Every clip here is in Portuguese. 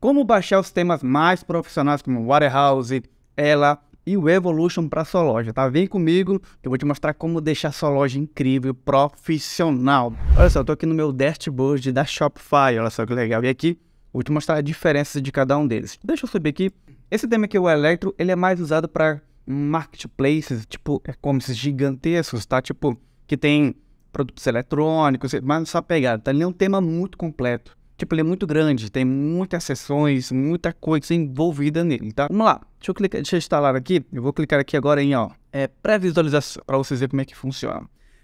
Como baixar os temas mais profissionais como Warehouse, Ela e o Evolution para sua loja, tá? Vem comigo que eu vou te mostrar como deixar sua loja incrível, profissional. Olha só, eu tô aqui no meu dashboard da Shopify, olha só que legal. E aqui vou te mostrar a diferença de cada um deles. Deixa eu subir aqui. Esse tema aqui, o Electro, ele é mais usado para marketplaces, tipo e-commerce é gigantescos, tá? Tipo, que tem produtos eletrônicos, mas só pegada, tá? Ele é um tema muito completo. Tipo, ele é muito grande, tem muitas sessões, muita coisa envolvida nele, tá? Vamos lá, deixa eu, clicar, deixa eu instalar aqui, eu vou clicar aqui agora em, ó, é, pré-visualização, para vocês verem como é que funciona.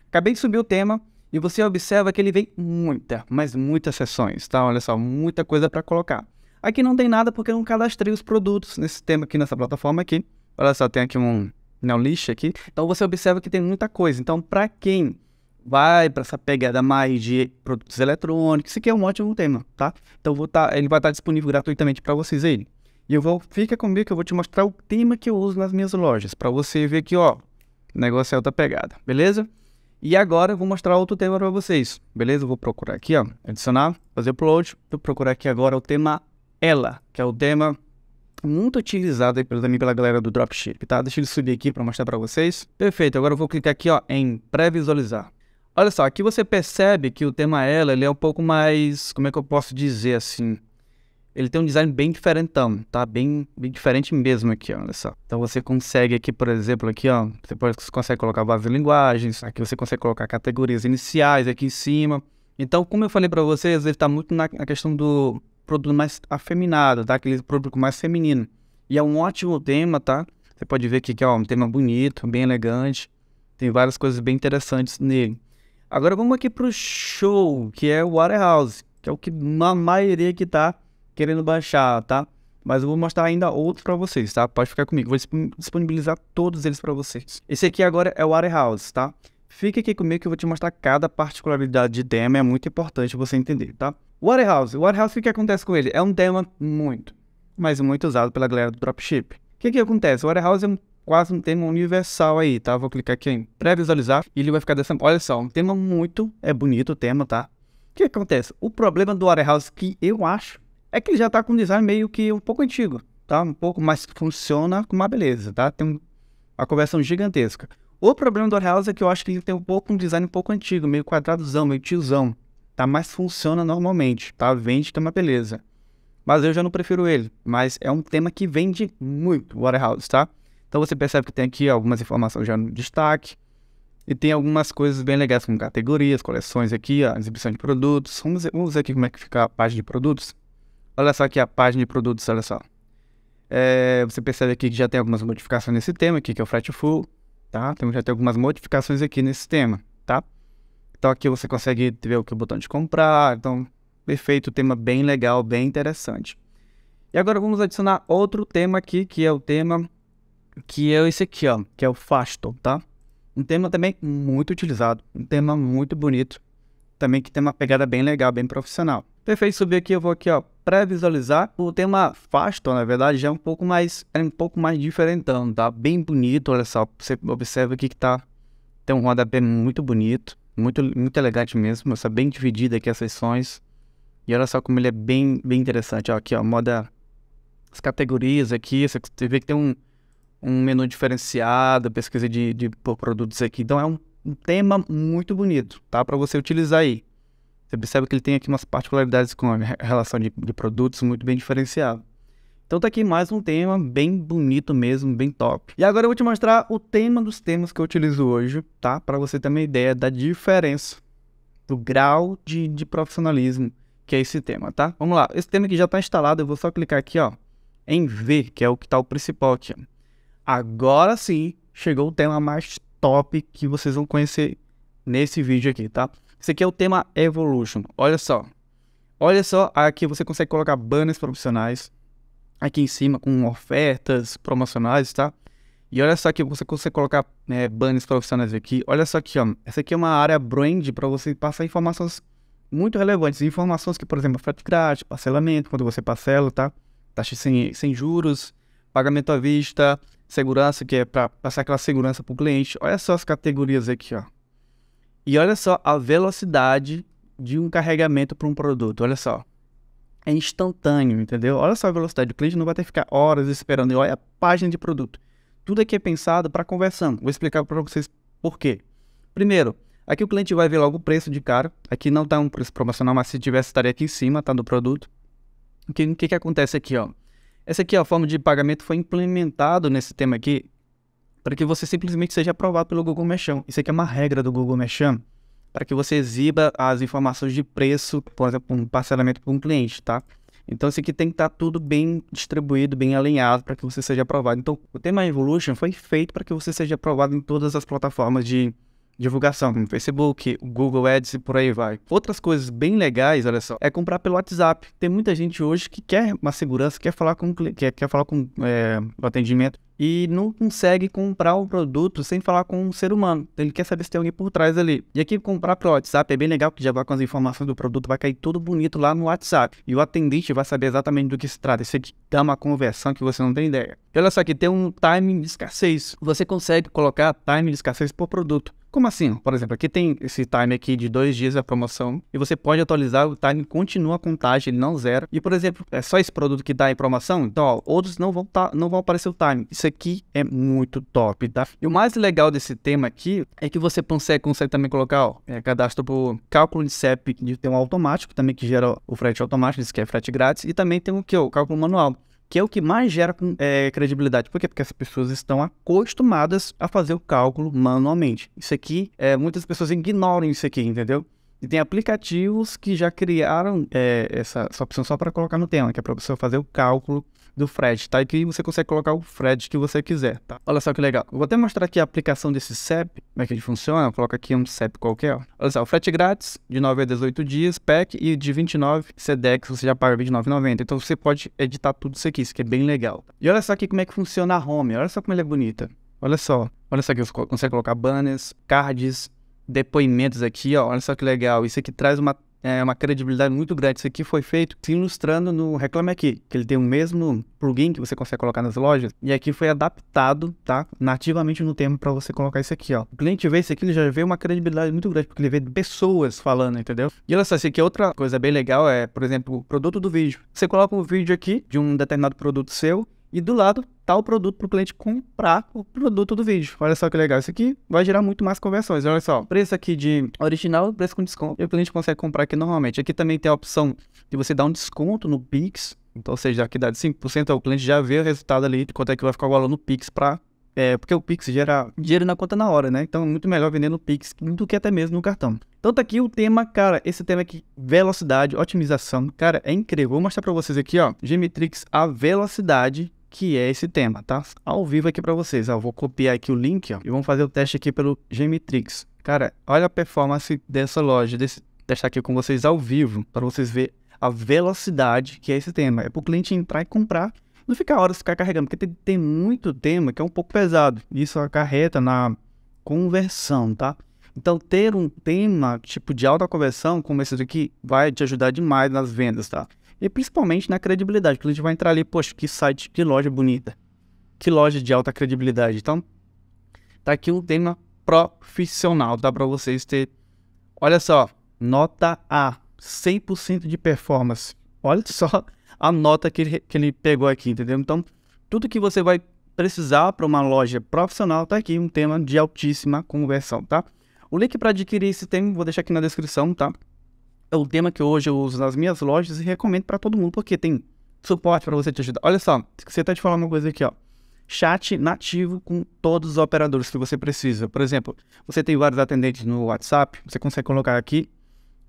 Acabei de subir o tema e você observa que ele vem muita, mas muitas sessões, tá? Olha só, muita coisa para colocar. Aqui não tem nada porque eu não cadastrei os produtos nesse tema aqui, nessa plataforma aqui. Olha só, tem aqui um, né, um lixo aqui. Então você observa que tem muita coisa. Então, para quem vai para essa pegada mais de produtos eletrônicos, isso aqui é um ótimo tema, tá? Então vou tá, ele vai estar tá disponível gratuitamente para vocês aí. E eu vou, fica comigo que eu vou te mostrar o tema que eu uso nas minhas lojas, para você ver que, ó, o negócio é outra pegada, beleza? E agora eu vou mostrar outro tema para vocês, beleza? Eu vou procurar aqui, ó, adicionar, fazer upload, vou procurar aqui agora o tema ela, que é o tema muito utilizado aí também pela galera do dropship, tá? Deixa ele subir aqui para mostrar para vocês. Perfeito, agora eu vou clicar aqui, ó, em pré-visualizar. Olha só, aqui você percebe que o tema ela ele é um pouco mais, como é que eu posso dizer assim? Ele tem um design bem diferentão, tá? Bem, bem diferente mesmo aqui, olha só. Então você consegue aqui, por exemplo, aqui, ó, você, pode, você consegue colocar várias linguagens, aqui você consegue colocar categorias iniciais aqui em cima. Então, como eu falei para vocês, ele tá muito na, na questão do produto mais afeminado, tá? Aquele público mais feminino. E é um ótimo tema, tá? Você pode ver aqui que é um tema bonito, bem elegante. Tem várias coisas bem interessantes nele. Agora vamos aqui pro show, que é o Warehouse, que é o que a maioria que tá querendo baixar, tá? Mas eu vou mostrar ainda outros para vocês, tá? Pode ficar comigo, vou disponibilizar todos eles para vocês. Esse aqui agora é o Warehouse, tá? Fica aqui comigo que eu vou te mostrar cada particularidade de tema, é muito importante você entender, tá? Warehouse, o Warehouse, o que acontece com ele? É um tema muito, mas muito usado pela galera do dropship. O que que acontece? O Warehouse é um quase um tema universal aí, tá? Vou clicar aqui em pré-visualizar e ele vai ficar dessa... Olha só, um tema muito... É bonito o tema, tá? O que acontece? O problema do Warehouse que eu acho é que ele já tá com um design meio que um pouco antigo, tá? Um pouco, mas funciona com uma beleza, tá? Tem uma conversão gigantesca. O problema do Warehouse é que eu acho que ele tem um pouco um design um pouco antigo, meio quadradozão, meio tiozão, tá? Mas funciona normalmente, tá? Vende, tem uma beleza. Mas eu já não prefiro ele, mas é um tema que vende muito o Warehouse, tá? Então você percebe que tem aqui algumas informações já no destaque. E tem algumas coisas bem legais, como categorias, coleções aqui, exibição de produtos. Vamos ver, vamos ver aqui como é que fica a página de produtos. Olha só aqui a página de produtos, olha só. É, você percebe aqui que já tem algumas modificações nesse tema aqui, que é o Fret Full, tá? Então já tem algumas modificações aqui nesse tema, tá? Então aqui você consegue ver o que o botão de comprar, então perfeito, tema bem legal, bem interessante. E agora vamos adicionar outro tema aqui, que é o tema que é esse aqui, ó, que é o Faston, tá? Um tema também muito utilizado, um tema muito bonito, também que tem uma pegada bem legal, bem profissional. Perfeito, subir aqui, eu vou aqui, ó, pré-visualizar. O tema Faston, na verdade, já é um pouco mais, é um pouco mais diferentão, tá? Bem bonito, olha só, você observa aqui que tá, tem um rodapé muito bonito, muito, muito elegante mesmo, essa bem dividida aqui as seções. E olha só como ele é bem, bem interessante, ó, aqui, ó, moda, as categorias aqui, você vê que tem um, um menu diferenciado, pesquisa de, de produtos aqui. Então é um, um tema muito bonito, tá? Para você utilizar aí. Você percebe que ele tem aqui umas particularidades com a relação de, de produtos muito bem diferenciado. Então tá aqui mais um tema bem bonito mesmo, bem top. E agora eu vou te mostrar o tema dos temas que eu utilizo hoje, tá? Para você ter uma ideia da diferença do grau de, de, profissionalismo que é esse tema, tá? Vamos lá. Esse tema aqui já está instalado, eu vou só clicar aqui, ó, em ver, que é o que está o principal aqui agora sim chegou o tema mais top que vocês vão conhecer nesse vídeo aqui, tá? Esse aqui é o tema Evolution. Olha só. Olha só, aqui você consegue colocar banners profissionais aqui em cima com ofertas promocionais, tá? E olha só que você consegue colocar é, banners profissionais aqui. Olha só aqui, ó. Essa aqui é uma área brand para você passar informações muito relevantes. Informações que, por exemplo, frete grátis, parcelamento, quando você parcela, tá? Taxa sem, sem juros, pagamento à vista, segurança, que é para passar aquela segurança para o cliente. Olha só as categorias aqui, ó. E olha só a velocidade de um carregamento para um produto, olha só. É instantâneo, entendeu? Olha só a velocidade, o cliente não vai ter que ficar horas esperando. E olha a página de produto. Tudo aqui é pensado para conversão. Vou explicar para vocês por quê. Primeiro, aqui o cliente vai ver logo o preço de cara. Aqui não está um preço promocional, mas se tivesse estaria aqui em cima, tá, do produto. O que, que, que acontece aqui, ó? Essa aqui, a forma de pagamento foi implementado nesse tema aqui para que você simplesmente seja aprovado pelo Google Merchant. Isso aqui é uma regra do Google Merchant para que você exiba as informações de preço, por exemplo, um parcelamento para um cliente, tá? Então, isso aqui tem que estar tá tudo bem distribuído, bem alinhado para que você seja aprovado. Então, o tema Evolution foi feito para que você seja aprovado em todas as plataformas de, divulgação no Facebook, Google Ads e por aí vai. Outras coisas bem legais, olha só, é comprar pelo WhatsApp. Tem muita gente hoje que quer uma segurança, quer falar com quer, quer falar com é, o atendimento e não consegue comprar o um produto sem falar com um ser humano. Ele quer saber se tem alguém por trás ali. E aqui comprar pelo WhatsApp é bem legal que já vai com as informações do produto, vai cair tudo bonito lá no WhatsApp e o atendente vai saber exatamente do que se trata. Isso aqui é dá uma conversão que você não tem ideia olha só que tem um time de escassez. Você consegue colocar time de escassez por produto. Como assim? Por exemplo, aqui tem esse time aqui de dois dias da promoção e você pode atualizar, o time continua a contagem, ele não zera. E, por exemplo, é só esse produto que dá tá em promoção, então ó, outros não vão, tá, não vão aparecer o time. Isso aqui é muito top, tá? E o mais legal desse tema aqui é que você consegue, consegue também colocar ó, é, cadastro por cálculo de CEP, de, ter um automático também que gera o frete automático, isso que é frete grátis, e também tem o que? O cálculo manual que é o que mais gera é, credibilidade. Por quê? Porque as pessoas estão acostumadas a fazer o cálculo manualmente. Isso aqui, é, muitas pessoas ignoram isso aqui, entendeu? E tem aplicativos que já criaram é, essa, essa, opção só para colocar no tema, que é para você fazer o cálculo do frete, tá? E que você consegue colocar o frete que você quiser, tá? Olha só que legal. Eu vou até mostrar aqui a aplicação desse CEP, como é que ele funciona. Coloca aqui um CEP qualquer, ó. Olha só, o frete grátis de 9 a 18 dias, pack e de 29 Cedex você já paga R$29,90. Então você pode editar tudo isso aqui, isso que é bem legal. E olha só aqui como é que funciona a home, olha só como ela é bonita. Olha só, olha só que você consegue colocar banners, cards, depoimentos aqui, ó. Olha só que legal. Isso aqui traz uma é uma credibilidade muito grande. Isso aqui foi feito se ilustrando no Reclame Aqui, que ele tem o mesmo plugin que você consegue colocar nas lojas. E aqui foi adaptado, tá? Nativamente no termo para você colocar isso aqui, ó. O cliente vê isso aqui, ele já vê uma credibilidade muito grande, porque ele vê pessoas falando, entendeu? E olha só, isso aqui é outra coisa bem legal, é, por exemplo, o produto do vídeo. Você coloca um vídeo aqui de um determinado produto seu, e do lado tá o produto para o cliente comprar o produto do vídeo. Olha só que legal. Isso aqui vai gerar muito mais conversões. Olha só, preço aqui de original, preço com desconto. E o cliente consegue comprar aqui normalmente. Aqui também tem a opção de você dar um desconto no Pix. Então, ou seja, aqui dá de 5%, o cliente já vê o resultado ali de quanto é que vai ficar o valor no Pix para é, porque o Pix gera dinheiro na conta na hora, né? Então é muito melhor vender no Pix do que até mesmo no cartão. Então tá aqui o tema, cara, esse tema aqui, velocidade, otimização, cara, é incrível. Vou mostrar pra vocês aqui, ó, Gmetrix, a velocidade que é esse tema, tá? Ao vivo aqui para vocês. eu vou copiar aqui o link ó, e vamos fazer o teste aqui pelo Gemitrix. Cara, olha a performance dessa loja, desse testar aqui com vocês ao vivo, para vocês verem a velocidade que é esse tema. É para o cliente entrar e comprar, não ficar horas ficar carregando, porque tem, tem muito tema que é um pouco pesado. Isso acarreta na conversão, tá? Então, ter um tema tipo de alta conversão, como esse daqui, vai te ajudar demais nas vendas, tá? e principalmente na credibilidade, porque a gente vai entrar ali, poxa, que site, que loja bonita, que loja de alta credibilidade. Então, tá aqui um tema profissional, tá para vocês ter. Olha só, nota A, 100% de performance. Olha só a nota que ele, que ele pegou aqui, entendeu? Então, tudo que você vai precisar para uma loja profissional, tá aqui um tema de altíssima conversão, tá? O link para adquirir esse tema vou deixar aqui na descrição, tá? é o tema que hoje eu uso nas minhas lojas e recomendo para todo mundo, porque tem suporte para você te ajudar. Olha só, você tá te falando uma coisa aqui, ó. Chat nativo com todos os operadores que você precisa. Por exemplo, você tem vários atendentes no WhatsApp, você consegue colocar aqui,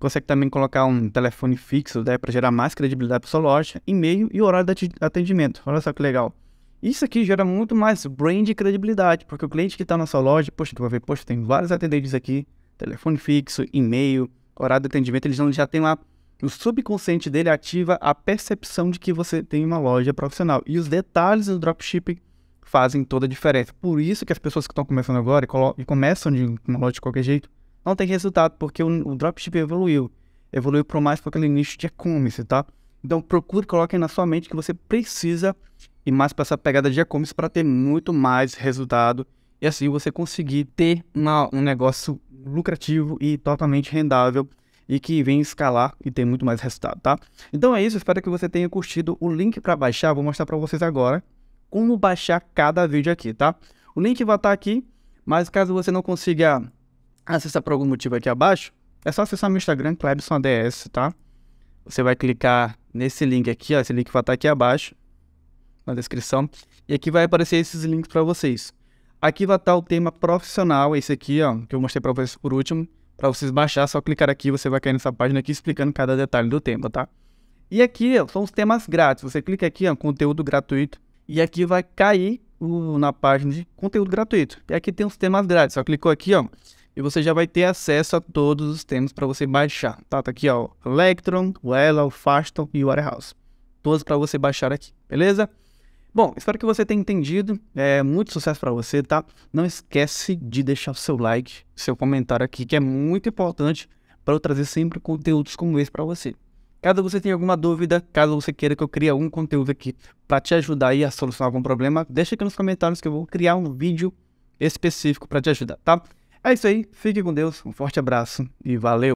consegue também colocar um telefone fixo, né, para gerar mais credibilidade para sua loja, e-mail e horário de atendimento. Olha só que legal. Isso aqui gera muito mais brand e credibilidade, porque o cliente que está na sua loja, poxa, tu vai ver, poxa, tem vários atendentes aqui, telefone fixo, e-mail, horário de atendimento, eles já tem lá no subconsciente dele ativa a percepção de que você tem uma loja profissional. E os detalhes do dropshipping fazem toda a diferença. Por isso que as pessoas que estão começando agora e, e começam de uma loja de qualquer jeito, não tem resultado, porque o, o dropshipping evoluiu. Evoluiu para mais para aquele nicho de e-commerce, tá? Então procure, coloque na sua mente que você precisa ir mais para essa pegada de e-commerce para ter muito mais resultado e assim você conseguir ter uma, um negócio lucrativo e totalmente rendável e que vem escalar e tem muito mais resultado, tá? Então é isso, espero que você tenha curtido. O link para baixar, vou mostrar para vocês agora como baixar cada vídeo aqui, tá? O link vai estar tá aqui, mas caso você não consiga acessar por algum motivo aqui abaixo, é só acessar meu Instagram, ClebsonADS, é tá? Você vai clicar nesse link aqui, ó, esse link vai estar tá aqui abaixo, na descrição, e aqui vai aparecer esses links para vocês. Aqui vai tá estar o tema profissional, esse aqui, ó, que eu mostrei para vocês por último. Para vocês baixar, só clicar aqui, você vai cair nessa página aqui explicando cada detalhe do tema, tá? E aqui ó, são os temas grátis. Você clica aqui, ó, conteúdo gratuito, e aqui vai cair o, na página de conteúdo gratuito. E aqui tem os temas grátis. Só clicou aqui, ó, e você já vai ter acesso a todos os temas para você baixar. Tá, tá aqui, ó, Electron, o Ela, o Faston e o Warehouse. Todos para você baixar aqui, beleza? Bom, espero que você tenha entendido. É, muito sucesso para você, tá? Não esquece de deixar o seu like, seu comentário aqui, que é muito importante para eu trazer sempre conteúdos como esse para você. Caso você tenha alguma dúvida, caso você queira que eu crie algum conteúdo aqui para te ajudar aí a solucionar algum problema, deixa aqui nos comentários que eu vou criar um vídeo específico para te ajudar, tá? É isso aí, fique com Deus, um forte abraço e valeu!